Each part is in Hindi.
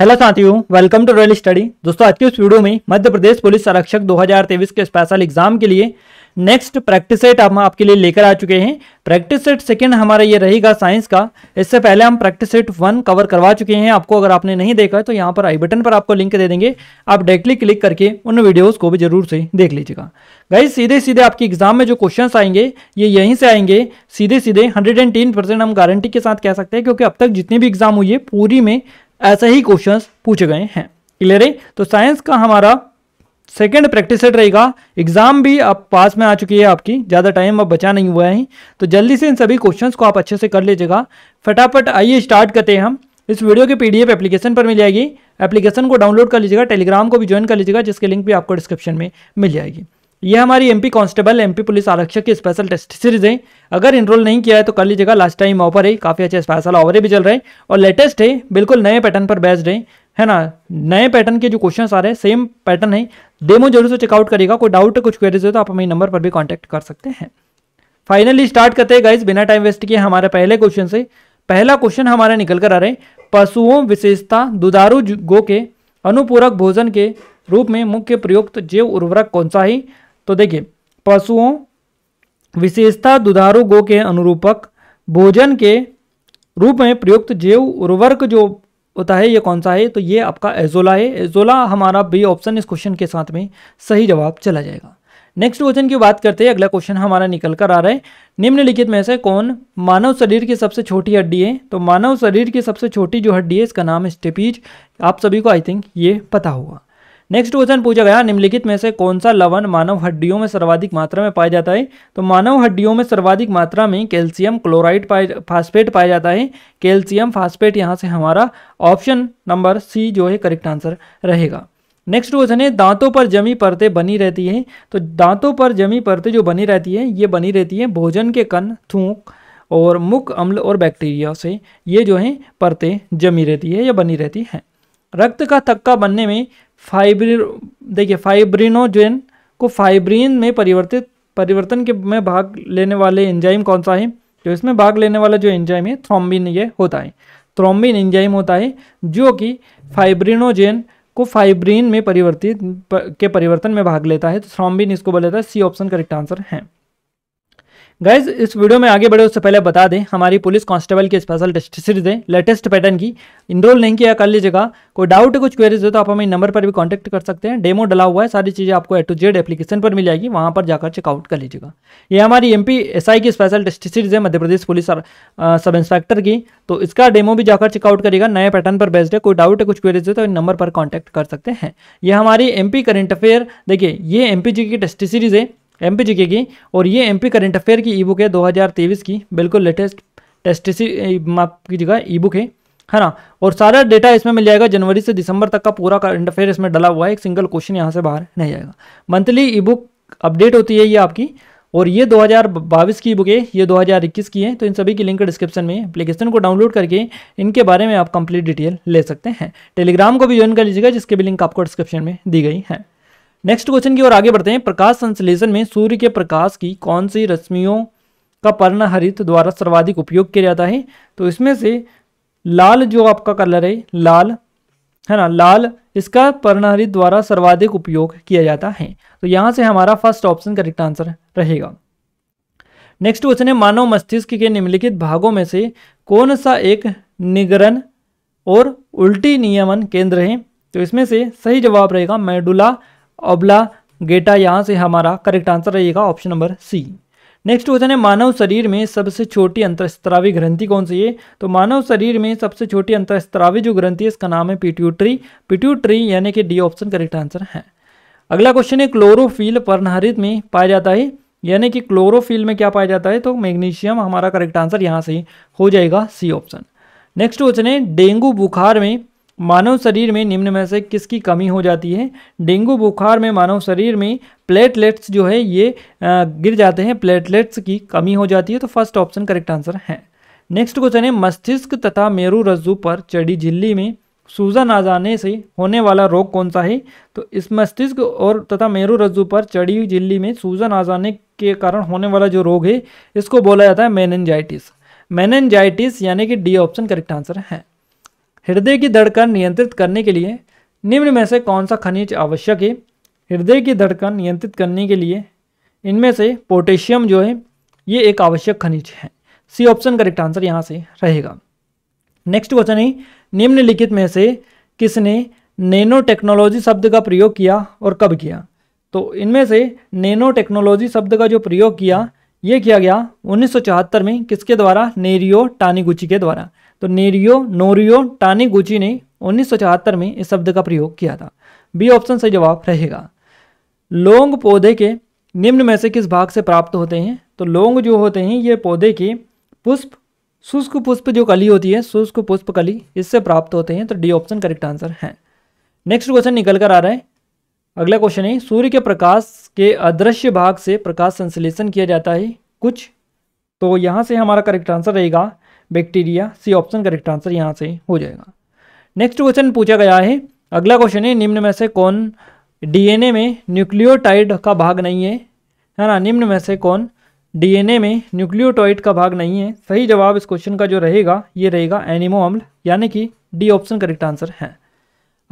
हेलो साथियों वेलकम टू रॉयल स्टडी दोस्तों आज की इस वीडियो में मध्य प्रदेश पुलिस आरक्षक 2023 के स्पेशल एग्जाम के लिए नेक्स्ट प्रैक्टिस सेट हम आपके लिए लेकर आ चुके हैं प्रैक्टिस सेट सेकंड हमारा ये रहेगा साइंस का इससे पहले हम प्रैक्टिस सेट वन कवर करवा चुके हैं आपको अगर आपने नहीं देखा है तो यहाँ पर आई बटन पर आपको लिंक दे देंगे आप डायरेक्टली क्लिक करके उन वीडियोज़ को भी जरूर से देख लीजिएगा गाइज सीधे सीधे आपके एग्जाम में जो क्वेश्चन आएंगे ये यहीं से आएंगे सीधे सीधे हंड्रेड हम गारंटी के साथ कह सकते हैं क्योंकि अब तक जितनी भी एग्जाम हुई है पूरी में ऐसे ही क्वेश्चन पूछे गए हैं क्लियर है तो साइंस का हमारा सेकेंड प्रैक्टिस सेट रहेगा एग्जाम भी अब पास में आ चुकी है आपकी ज़्यादा टाइम अब बचा नहीं हुआ है तो जल्दी से इन सभी क्वेश्चंस को आप अच्छे से कर लीजिएगा फटाफट आइए स्टार्ट करते हैं हम इस वीडियो के पीडीएफ एप्लीकेशन पर मिल जाएगी एप्लीकेशन को डाउनलोड कर लीजिएगा टेलीग्राम को भी ज्वाइन कर लीजिएगा जिसके लिंक भी आपको डिस्क्रिप्शन में मिल जाएगी ये हमारी एमपी कांस्टेबल एमपी पुलिस आरक्षक की स्पेशल टेस्ट सीरीज है अगर इनरोल नहीं किया है तो कर लीजिएगा लास्ट टाइम ऑफर है काफ़ी अच्छे स्पेशल ऑफर भी चल रहे हैं और लेटेस्ट है बिल्कुल नए पैटर्न पर बेस्ड है है ना नए पैटर्न के जो क्वेश्चंस आ रहे हैं सेम पैटर्न है डेमो जरूर से चेकआउट करेगा कोई डाउट कुछ क्वेरीज हो तो आप हमें नंबर पर भी कॉन्टैक्ट कर सकते हैं फाइनली स्टार्ट करते हैं गाइज बिना टाइम वेस्ट किए हमारे पहले क्वेश्चन से पहला क्वेश्चन हमारा निकल कर आ रहे हैं पशुओं विशेषता दुधारू गो के अनुपूरक भोजन के रूप में मुख्य प्रयुक्त जैव उर्वरक कौन सा है तो देखिए पशुओं विशेषता दुधारू गो के अनुरूपक भोजन के रूप में प्रयुक्त जैव उर्वरक जो होता है ये कौन सा है तो ये आपका एजोला है एजोला हमारा बी ऑप्शन इस क्वेश्चन के साथ में सही जवाब चला जाएगा नेक्स्ट क्वेश्चन की बात करते हैं अगला क्वेश्चन हमारा निकल कर आ रहा है निम्नलिखित में से कौन मानव शरीर की सबसे छोटी हड्डी है तो मानव शरीर की सबसे छोटी जो हड्डी है इसका नाम है स्टेपीज आप सभी को आई थिंक ये पता होगा नेक्स्ट क्वेश्चन पूछा गया निम्नलिखित में से कौन सा लवण मानव हड्डियों में सर्वाधिक मात्रा में पाया जाता है तो मानव हड्डियों में सर्वाधिक मात्रा में कैल्शियम क्लोराइड पाया फास्फेट पाया जाता है कैल्शियम फास्फेट यहाँ से हमारा ऑप्शन नंबर सी जो है करेक्ट आंसर रहेगा नेक्स्ट क्वेश्चन है दांतों पर जमी परतें बनी रहती हैं तो दांतों पर जमी परतें जो बनी रहती है ये बनी रहती है भोजन के कण थूक और मुख अम्ल और बैक्टीरिया से ये जो है परतें जमी रहती है या बनी रहती हैं रक्त का थक्का बनने में फाइब्रिन देखिए फाइब्रिनोजेन को फाइब्रिन में परिवर्तित परिवर्तन के में भाग लेने वाले एंजाइम कौन सा है जो तो इसमें भाग लेने वाला जो एंजाइम है थ्रोम्बिन ये होता है थ्रोम्बिन एंजाइम होता है जो कि फाइब्रिनोजेन को फाइब्रिन में परिवर्तित के परिवर्तन में भाग लेता है तो थ्रोम्बिन इसको बोला जाता है सी ऑप्शन करेक्ट आंसर है गाइज इस वीडियो में आगे बढ़े उससे पहले बता दें हमारी पुलिस कांस्टेबल की स्पेशल टेस्ट सीरीज है लेटेस्ट पैटर्न की इनरोल नहीं किया कर लीजिएगा कोई डाउट कुछ क्वेरीज हो तो आप हमें नंबर पर भी कांटेक्ट कर सकते हैं डेमो डला हुआ है सारी चीज़ें आपको ए टू जेड एप्लीकेशन पर मिल जाएगी वहाँ पर जाकर चेकआउट कर लीजिएगा ये हमारी एम पी एस आई की स्पेशल टेस्ट सीरीज है मध्य प्रदेश पुलिस सब इंस्पेक्टर की तो इसका डेमो भी जाकर चेकआउट करिएगा नए पैटर्न पर बेस्ड है कोई डाउट है कुछ क्वेरीज है तो इन नंबर पर कॉन्टैक्ट कर सकते हैं ये हमारी एम पी करेंट अफेयर देखिए ये एम पी जी की टेस्ट सीरीज है एम पी की और ये एम पी करेंट अफेयर की ई बुक है तेईस की बिल्कुल लेटेस्ट टेस्टिसी माप की जगह ई बुक है है ना और सारा डेटा इसमें मिल जाएगा जनवरी से दिसंबर तक का पूरा करंट अफेयर इसमें डला हुआ है एक सिंगल क्वेश्चन यहाँ से बाहर नहीं जाएगा मंथली ई बुक अपडेट होती है ये आपकी और ये 2022 की बुक है ये 2021 की है तो इन सभी की लिंक डिस्क्रिप्शन में एप्लीकेशन को डाउनलोड करके इनके बारे में आप कंप्लीट डिटेल ले सकते हैं टेलीग्राम को भी ज्वाइन कर लीजिएगा जिसके भी लिंक आपको डिस्क्रिप्शन में दी गई है नेक्स्ट क्वेश्चन की ओर आगे बढ़ते हैं प्रकाश संश्लेषण में सूर्य के प्रकाश की कौन सी रश्मियों का पर्णहरित द्वारा सर्वाधिक उपयोग किया जाता है तो इसमें से लाल जो आपका कलर है लाल है ना लाल इसका पर्णहरित द्वारा सर्वाधिक उपयोग किया जाता है तो यहां से हमारा फर्स्ट ऑप्शन करेक्ट आंसर रहेगा नेक्स्ट क्वेश्चन है मानव मस्तिष्क के निम्नलिखित भागों में से कौन सा एक निगरन और उल्टी नियमन केंद्र है तो इसमें से सही जवाब रहेगा मेडुला ओबला गेटा यहाँ से हमारा करेक्ट आंसर रहेगा option number C next question है मानव शरीर में सबसे छोटी अंतरस्त्रावी ग्रंथि कौन सी है तो मानव शरीर में सबसे छोटी अंतरस्त्रावी जो ग्रंथि है इसका नाम है पिट्यूट्री पिट्यूट्री यानी कि डी ऑप्शन करेक्ट आंसर है अगला क्वेश्चन है क्लोरोफिल परनहरित में पाया जाता है यानी कि क्लोरोफिल में क्या पाया जाता है तो मैग्नीशियम हमारा करेक्ट आंसर यहाँ से हो जाएगा सी ऑप्शन नेक्स्ट क्वेश्चन है डेंगू बुखार में मानव शरीर में निम्न में से किसकी कमी हो जाती है डेंगू बुखार में मानव शरीर में प्लेटलेट्स जो है ये गिर जाते हैं प्लेटलेट्स की कमी हो जाती है तो फर्स्ट ऑप्शन करेक्ट आंसर है नेक्स्ट क्वेश्चन है मस्तिष्क तथा मेरू रज्जु पर चढ़ी झिल्ली में सूजन आ जाने से होने वाला रोग कौन सा है तो इस मस्तिष्क और तथा मेरू रज्जु पर चढ़ी झिल्ली में सूजन आ जाने के कारण होने वाला जो रोग है इसको बोला जाता है मेनेंजाइटिस मेनेंजाइटिस यानी कि डी ऑप्शन करेक्ट आंसर है हृदय की धड़कन नियंत्रित करने के लिए निम्न में से कौन सा खनिज आवश्यक है हृदय की धड़कन नियंत्रित करने के लिए इनमें से पोटेशियम जो है ये एक आवश्यक खनिज है सी ऑप्शन करेक्ट आंसर यहाँ से रहेगा नेक्स्ट क्वेश्चन है निम्नलिखित में से किसने नैनो टेक्नोलॉजी शब्द का प्रयोग किया और कब किया तो इनमें से नैनो टेक्नोलॉजी शब्द का जो प्रयोग किया ये किया गया 1974 में किसके द्वारा नेरियो टानीगुची के द्वारा तो नेरियो नोरियो टानेगुची ने उन्नीस में इस शब्द का प्रयोग किया था बी ऑप्शन सही जवाब रहेगा लोंग पौधे के निम्न में से किस भाग से प्राप्त होते हैं तो लोंग जो होते हैं ये पौधे के पुष्प शुष्क पुष्प जो कली होती है शुष्क पुष्प कली इससे प्राप्त होते हैं तो डी ऑप्शन करेक्ट आंसर है नेक्स्ट क्वेश्चन निकल कर आ रहा है अगला क्वेश्चन है सूर्य के प्रकाश के अदृश्य भाग से प्रकाश संश्लेषण किया जाता है कुछ तो यहाँ से हमारा करेक्ट आंसर रहेगा bacteria C option correct answer यहाँ से हो जाएगा नेक्स्ट क्वेश्चन पूछा गया है अगला क्वेश्चन है निम्न में से कौन डीएनए में न्यूक्लियोटाइड का भाग नहीं है है ना निम्न में से कौन डीएनए में न्यूक्लियोटाइड का भाग नहीं है सही जवाब इस क्वेश्चन का जो रहेगा ये रहेगा एनिमो अम्ल यानी कि डी ऑप्शन करेक्ट आंसर है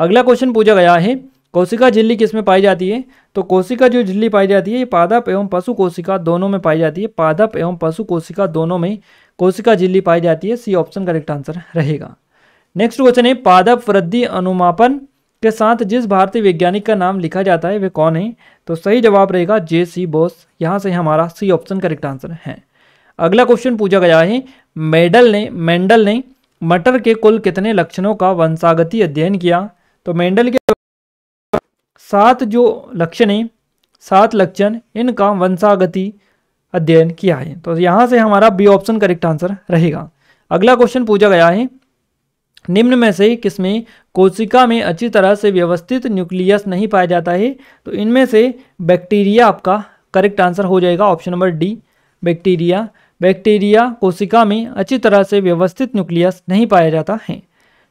अगला क्वेश्चन पूछा गया है कोशिका झिल्ली किस में पाई जाती है तो कोशिका जो झिल्ली पाई जाती है ये पादप एवं पशु कोशिका दोनों में पाई जाती है पादप एवं पशु कोशिका दोनों में कोशिका झिल्ली पाई जाती है सी ऑप्शन करेक्ट आंसर रहेगा नेक्स्ट क्वेश्चन है पादप वृद्धि अनुमापन के साथ जिस भारतीय वैज्ञानिक का नाम लिखा जाता है वे कौन है तो सही जवाब रहेगा जे सी बोस यहाँ से हमारा सी ऑप्शन करेक्ट आंसर है अगला क्वेश्चन पूछा गया है मेडल ने मेंडल ने मटर के कुल कितने लक्षणों का वंशागति अध्ययन किया तो मेंडल के सात जो लक्षण हैं सात लक्षण इनका वंशागति अध्ययन किया है तो यहाँ से हमारा बी ऑप्शन करेक्ट आंसर रहेगा अगला क्वेश्चन पूछा गया है निम्न में से किसमें कोशिका में अच्छी तरह से व्यवस्थित न्यूक्लियस नहीं पाया जाता है तो इनमें से बैक्टीरिया आपका करेक्ट आंसर हो जाएगा option number D bacteria bacteria कोशिका में अच्छी तरह से व्यवस्थित न्यूक्लियस नहीं पाया जाता है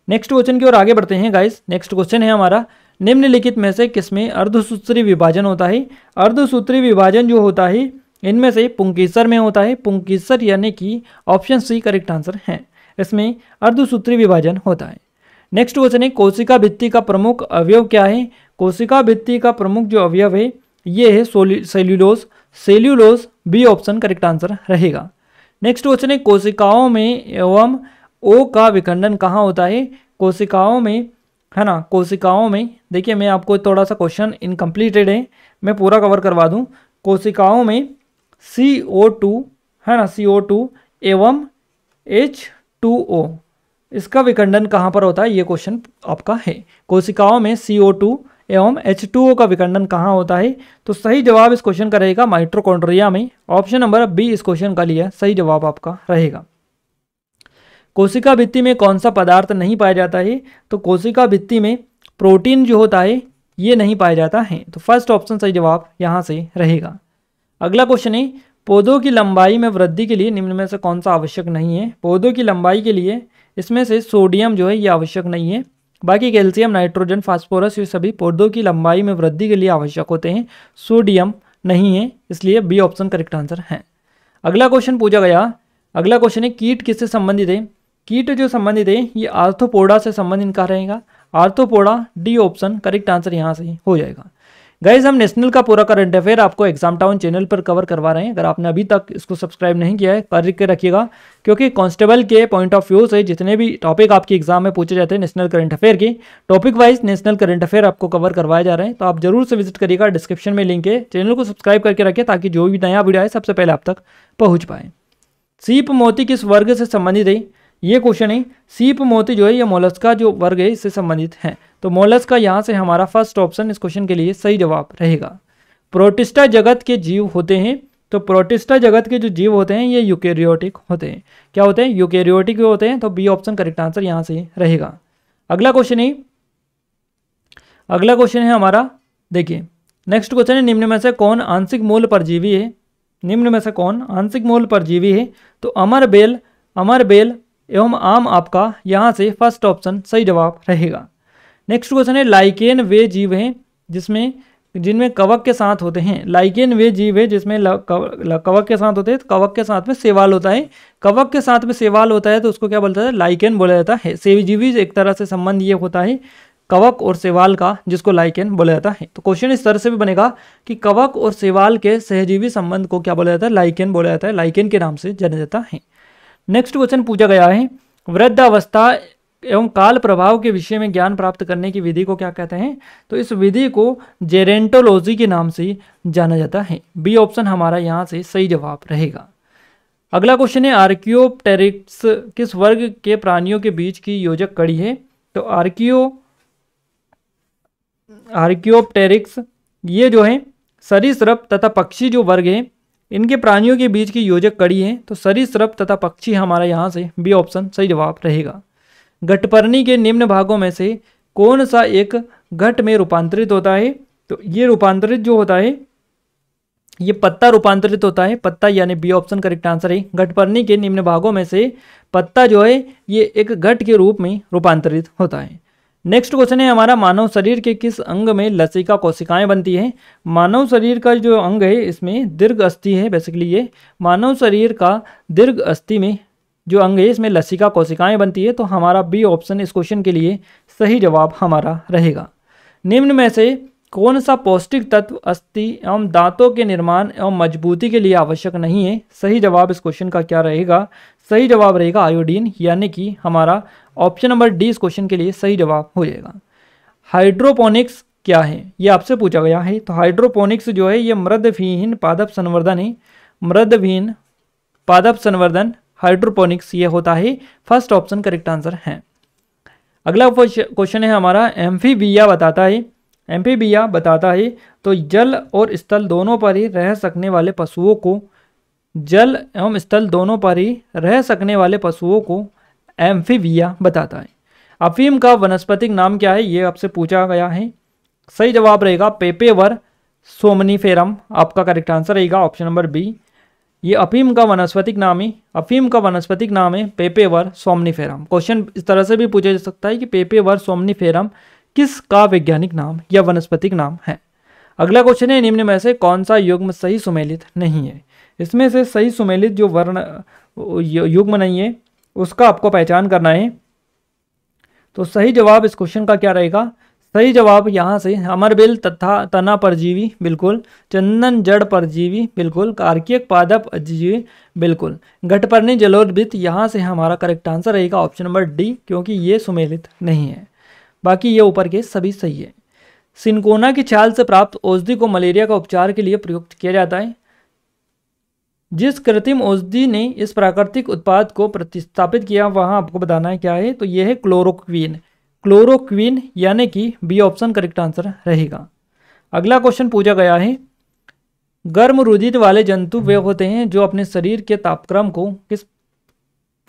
नेक्स्ट क्वेश्चन की ओर आगे बढ़ते हैं गाइस नेक्स्ट क्वेश्चन है हमारा निम्नलिखित में से किसमें अर्धसूत्री विभाजन होता है अर्धसूत्री विभाजन जो होता है इनमें से पुंकेसर में होता है पुंकेसर यानी कि ऑप्शन सी करेक्ट आंसर है इसमें अर्धसूत्री विभाजन होता है नेक्स्ट क्वेश्चन है कोशिका भित्ति का प्रमुख अवयव क्या है कोशिका भित्ति का प्रमुख जो अवयव है ये है cellulose cellulose B option correct answer रहेगा नेक्स्ट क्वेश्चन है कोशिकाओं में एवं ओ का विखंडन कहाँ होता है कोशिकाओं में है ना कोशिकाओं में देखिए मैं आपको थोड़ा सा क्वेश्चन इनकम्प्लीटेड है मैं पूरा कवर करवा दूँ कोशिकाओं में सी ओ टू है ना सी ओ टू एवं एच टू ओ इसका विखंडन कहाँ पर होता है ये क्वेश्चन आपका है कोशिकाओं में सी ओ टू एवं एच टू ओ का विखंडन कहाँ होता है तो सही जवाब इस क्वेश्चन का रहेगा माइट्रोकोन्ड्रिया में ऑप्शन नंबर बी इस क्वेश्चन का लिया सही जवाब आपका रहेगा कोशिका भित्ति में कौन सा पदार्थ नहीं पाया जाता है तो कोशिका भित्ति में प्रोटीन जो होता है ये नहीं पाया जाता है तो फर्स्ट ऑप्शन सही जवाब यहाँ से रहेगा अगला क्वेश्चन है पौधों की लंबाई में वृद्धि के लिए निम्न में से कौन सा आवश्यक नहीं है पौधों की लंबाई के लिए इसमें से सोडियम जो है ये आवश्यक नहीं है बाकी कैल्शियम नाइट्रोजन फास्फोरस ये सभी पौधों की लंबाई में वृद्धि के लिए आवश्यक होते हैं सोडियम नहीं है इसलिए बी ऑप्शन करेक्ट आंसर है अगला क्वेश्चन पूछा गया अगला क्वेश्चन है कीट किससे संबंधित है कीट जो संबंधित है ये आर्थोपोडा से संबंधित इनका रहेगा arthropoda D option correct answer यहाँ से हो जाएगा गाइज हम नेशनल का पूरा करंट अफेयर आपको एग्जाम टाउन चैनल पर कवर करवा रहे हैं अगर आपने अभी तक इसको सब्सक्राइब नहीं किया है करके रखिएगा क्योंकि कांस्टेबल के पॉइंट ऑफ व्यू से जितने भी टॉपिक आपके एग्जाम में पूछे जाते हैं नेशनल करंट अफेयर के topic wise national current affair आपको कवर करवाए जा रहे हैं तो आप जरूर से विजिट करिएगा डिस्क्रिप्शन में लिंक है चैनल को सब्सक्राइब करके रखें ताकि जो भी नया वीडियो आए सबसे पहले आप तक पहुँच पाए सीप मोती किस वर्ग से संबंधित है ये क्वेश्चन है सीप मोती जो है ये मोलस का जो वर्ग है इससे संबंधित है तो मोलस का यहाँ से हमारा फर्स्ट ऑप्शन इस क्वेश्चन के लिए सही जवाब रहेगा प्रोटिस्टा जगत के जीव होते हैं तो प्रोटिस्टा जगत के जो जीव होते हैं ये यूकेरियोटिक होते हैं क्या होते हैं यूकेरियोटिक होते हैं तो बी ऑप्शन करेक्ट आंसर यहाँ से रहेगा अगला क्वेश्चन है अगला क्वेश्चन है हमारा देखिए नेक्स्ट क्वेश्चन है निम्न में से कौन आंशिक मूल परजीवी है निम्न में से कौन आंशिक मूल परजीवी है तो अमर बेल अमर बेल एवं आम आपका यहाँ से फर्स्ट ऑप्शन सही जवाब रहेगा नेक्स्ट क्वेश्चन है लाइकेन वे जीव हैं जिसमें जिनमें कवक के साथ होते हैं लाइकेन वे जीव है जिसमें कवक के साथ होते हैं तो कवक के साथ में सेवाल होता है कवक के साथ में सेवाल होता है तो उसको क्या बोलता है लाइकेन बोला जाता है सेवजीवी एक तरह से संबंध ये होता है कवक और सेवाल का जिसको लाइकेन बोला जाता है तो क्वेश्चन इस तरह से भी बनेगा कि कवक और सेवाल के सहजीवी संबंध को क्या बोला जाता है लाइकेन बोला जाता है लाइकेन के नाम से जाना जाता है नेक्स्ट क्वेश्चन पूछा गया है वृद्धावस्था एवं काल प्रभाव के विषय में ज्ञान प्राप्त करने की विधि को क्या कहते हैं तो इस विधि को जेरेंटोलॉजी के नाम से जाना जाता है बी ऑप्शन हमारा यहाँ से सही जवाब रहेगा अगला क्वेश्चन है आर्कियोप्टेरिक्स किस वर्ग के प्राणियों के बीच की योजक कड़ी है तो आर्कियो आर्कियोप्टेरिक्स ये जो है सरीसृप तथा पक्षी जो वर्ग है इनके प्राणियों के बीच की योजक कड़ी है तो सरीसृप तथा पक्षी हमारा यहाँ से बी ऑप्शन सही जवाब रहेगा घटपर्णी के निम्न भागों में से कौन सा एक घट में रूपांतरित होता है तो ये रूपांतरित जो होता है ये पत्ता रूपांतरित होता है पत्ता यानी बी ऑप्शन करेक्ट आंसर है घटपर्णी के निम्न भागों में से पत्ता जो है ये एक घट के रूप में रूपांतरित होता है नेक्स्ट क्वेश्चन है हमारा मानव शरीर के किस अंग में लसिका कोशिकाएं बनती हैं मानव शरीर का जो अंग है इसमें दीर्घ अस्थि है बेसिकली ये मानव शरीर का दीर्घ अस्थि में जो अंग है इसमें लसिका कोशिकाएं बनती है तो हमारा बी ऑप्शन इस क्वेश्चन के लिए सही जवाब हमारा रहेगा निम्न में से कौन सा पौष्टिक तत्व अस्थि एवं दांतों के निर्माण एवं मजबूती के लिए आवश्यक नहीं है सही जवाब इस क्वेश्चन का क्या रहेगा सही जवाब रहेगा आयोडीन यानी कि हमारा ऑप्शन नंबर डी इस क्वेश्चन के लिए सही जवाब हो जाएगा हाइड्रोपोनिक्स क्या है ये आपसे पूछा गया है तो हाइड्रोपोनिक्स जो है ये मृदविहीन पादप संवर्धन है मृदविहीन पादप संवर्धन हाइड्रोपोनिक्स ये होता है फर्स्ट ऑप्शन करेक्ट आंसर है अगला क्वेश्चन है हमारा एम्फीबिया बताता है एम्फीबिया बताता है तो जल और स्थल दोनों पर ही रह सकने वाले पशुओं को जल एवं स्थल दोनों पर ही रह सकने वाले पशुओं को एम्फीबिया बताता है अफीम का वनस्पतिक नाम क्या है ये आपसे पूछा गया है सही जवाब रहेगा पेपेवर सोमनीफेरम आपका करेक्ट आंसर रहेगा ऑप्शन नंबर बी ये अफीम का वनस्पतिक नाम है अफीम का वनस्पतिक नाम है पेपेवर सोमनीफेरम क्वेश्चन इस तरह से भी पूछा जा सकता है कि पेपेवर सोमनीफेरम किस का वैज्ञानिक नाम या वनस्पतिक नाम है अगला क्वेश्चन है निम्न में से कौन सा युग्म सही सुमेलित नहीं है इसमें से सही सुमेलित जो वर्ण युग्म नहीं है उसका आपको पहचान करना है तो सही जवाब इस क्वेश्चन का क्या रहेगा सही जवाब यहाँ से अमरबिल तथा तना परजीवी बिल्कुल चंदन जड़ परजीवी बिल्कुल कार्कियक पादप अजीवी बिल्कुल घटपर्णी जलोद्भित यहाँ से हमारा करेक्ट आंसर रहेगा ऑप्शन नंबर डी क्योंकि ये सुमेलित नहीं है बाकी ये ऊपर के सभी सही है सिनकोना की छाल से प्राप्त औषधि को मलेरिया का उपचार के लिए प्रयुक्त किया जाता है जिस कृत्रिम औषधि ने इस प्राकृतिक उत्पाद को प्रतिस्थापित किया वहाँ आपको बताना है क्या है तो ये है क्लोरोक्वीन क्लोरोक्वीन यानी कि बी ऑप्शन करेक्ट आंसर रहेगा अगला क्वेश्चन पूछा गया है गर्म रुदित वाले जंतु वे होते हैं जो अपने शरीर के तापक्रम को किस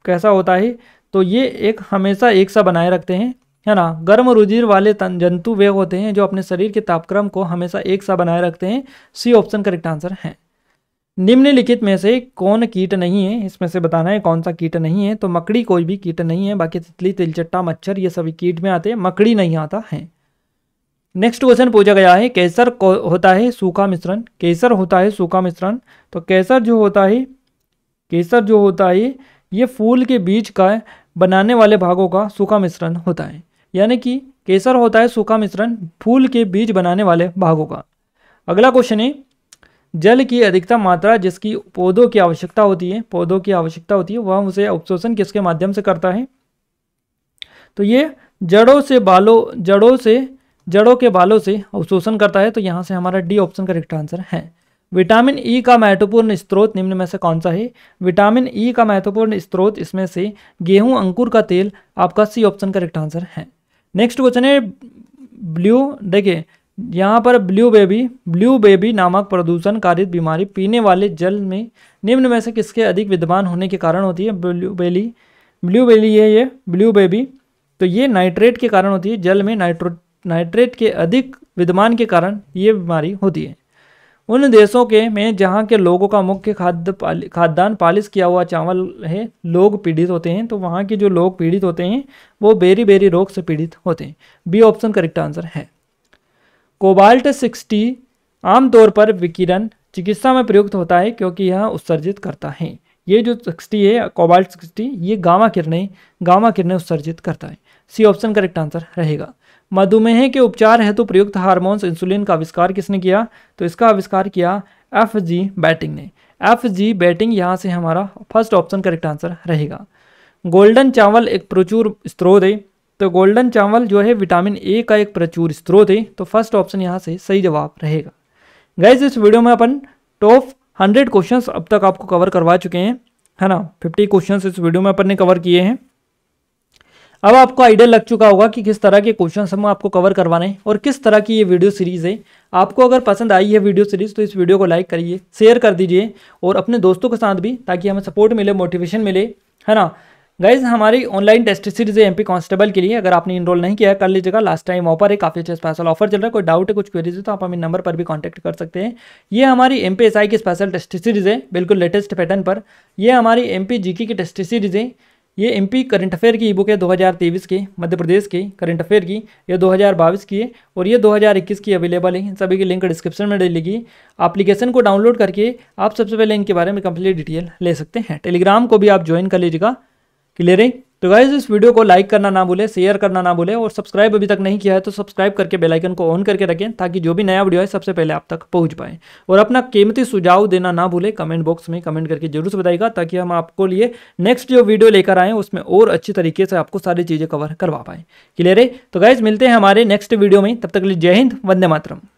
कैसा होता है तो ये एक हमेशा एक सा बनाए रखते हैं है ना गर्म रुधिर वाले जंतु वे होते हैं जो अपने शरीर के तापक्रम को हमेशा एक सा बनाए रखते हैं सी ऑप्शन करेक्ट आंसर है निम्नलिखित में से कौन कीट नहीं है इसमें से बताना है कौन सा कीट नहीं है तो मकड़ी कोई भी कीट नहीं है बाकी तितली तिलचट्टा मच्छर ये सभी कीट में आते हैं मकड़ी नहीं आता है नेक्स्ट क्वेश्चन पूछा गया है कैसर को होता है सूखा मिश्रण केसर होता है सूखा मिश्रण तो केसर जो होता है केसर जो होता है ये फूल के बीज का बनाने वाले भागों का सूखा मिश्रण होता है यानी कि केसर होता है सूखा मिश्रण फूल के बीज बनाने वाले भागों का अगला क्वेश्चन है जल की अधिकतम मात्रा जिसकी पौधों की आवश्यकता होती है पौधों की आवश्यकता होती है वह उसे अवशोषण किसके माध्यम से करता है तो ये जड़ों से बालों जड़ों से जड़ों के बालों से अवशोषण करता है तो यहाँ से हमारा डी ऑप्शन करेक्ट आंसर है विटामिन ई e का महत्वपूर्ण स्रोत निम्न में से कौन सा है विटामिन ई e का महत्वपूर्ण स्रोत इसमें से गेहूं अंकुर का तेल आपका सी ऑप्शन करेक्ट आंसर है नेक्स्ट क्वेश्चन है ब्लू देखिए यहाँ पर ब्लू बेबी ब्लू बेबी नामक प्रदूषणकारित बीमारी पीने वाले जल में निम्न में से किसके अधिक विद्यमान होने के कारण होती है ब्लू बेली ब्लू बेली है ये ब्लू बेबी तो ये नाइट्रेट के कारण होती है जल में नाइट्रो नाइट्रेट के अधिक विद्यमान के कारण ये बीमारी होती है उन देशों के में जहाँ के लोगों का मुख्य खाद्य पाल, खाद्यान्न पालिश किया हुआ चावल है लोग पीड़ित होते हैं तो वहाँ के जो लोग पीड़ित होते हैं वो बेरी बेरी रोग से पीड़ित होते हैं बी ऑप्शन करेक्ट आंसर है कोबाल्ट सिक्सटी आमतौर पर विकिरण चिकित्सा में प्रयुक्त होता है क्योंकि यह उत्सर्जित करता है ये जो सिक्सटी है कोबाल्ट सिक्सटी ये गामा किरणें गामा किरणें उत्सर्जित करता है सी ऑप्शन करेक्ट आंसर रहेगा मधुमेह के उपचार हेतु प्रयुक्त हार्मोन्स इंसुलिन का आविष्कार किसने किया तो इसका आविष्कार किया एफ जी बैटिंग ने एफ जी बैटिंग यहाँ से हमारा फर्स्ट ऑप्शन करेक्ट आंसर रहेगा गोल्डन चावल एक प्रचुर स्त्रोत है तो गोल्डन चावल जो है विटामिन ए का एक प्रचुर स्त्रोत है तो फर्स्ट ऑप्शन यहाँ से सही जवाब रहेगा गैस इस वीडियो में अपन टॉप हंड्रेड क्वेश्चन अब तक आपको कवर करवा चुके हैं है ना फिफ्टी क्वेश्चन इस वीडियो में अपन ने कवर किए हैं अब आपको आइडिया लग चुका होगा कि किस तरह के क्वेश्चन हम आपको कवर करवाने हैं और किस तरह की ये वीडियो सीरीज़ है आपको अगर पसंद आई है वीडियो सीरीज़ तो इस वीडियो को लाइक करिए शेयर कर दीजिए और अपने दोस्तों के साथ भी ताकि हमें सपोर्ट मिले मोटिवेशन मिले है ना गाइज हमारी ऑनलाइन टेस्ट सीरीज है एमपी कांस्टेबल के लिए अगर आपने इनरोल नहीं किया कर लीजिएगा लास्ट टाइम ऑफर है काफ़ी अच्छा स्पेशल ऑफर चल रहा है कोई डाउट है कुछ क्वेरीज है तो आप हमें नंबर पर भी कांटेक्ट कर सकते हैं ये हमारी एम की स्पेशल टेस्ट सीरीज है बिल्कुल लेटेस्ट पैटर्न पर यह हमारी एम पी की टेस्ट सीरीज है ये एमपी करंट अफेयर की ई बुक है तेईस की मध्य प्रदेश की करंट अफेयर की ये बाईस की है और ये 2021 की अवेलेबल है इन सभी की लिंक डिस्क्रिप्शन में डलेगी एप्लीकेशन को डाउनलोड करके आप सबसे पहले इनके बारे में कंप्लीट डिटेल ले सकते हैं टेलीग्राम को भी आप ज्वाइन कर लीजिएगा क्लियर है तो गाइज इस वीडियो को लाइक करना ना भूले शेयर करना ना भूले और सब्सक्राइब अभी तक नहीं किया है तो सब्सक्राइब करके बेलाइकन को ऑन करके रखें ताकि जो भी नया वीडियो है सबसे पहले आप तक पहुंच पाए और अपना कीमती सुझाव देना ना भूले कमेंट बॉक्स में कमेंट करके जरूर से बताएगा ताकि हम आपको लिए नेक्स्ट जो वीडियो लेकर आएँ उसमें और अच्छी तरीके से आपको सारी चीज़ें कवर करवा पाएँ क्लियर है तो गाइज मिलते हैं हमारे नेक्स्ट वीडियो में तब तक लिए जय हिंद वंदे मातरम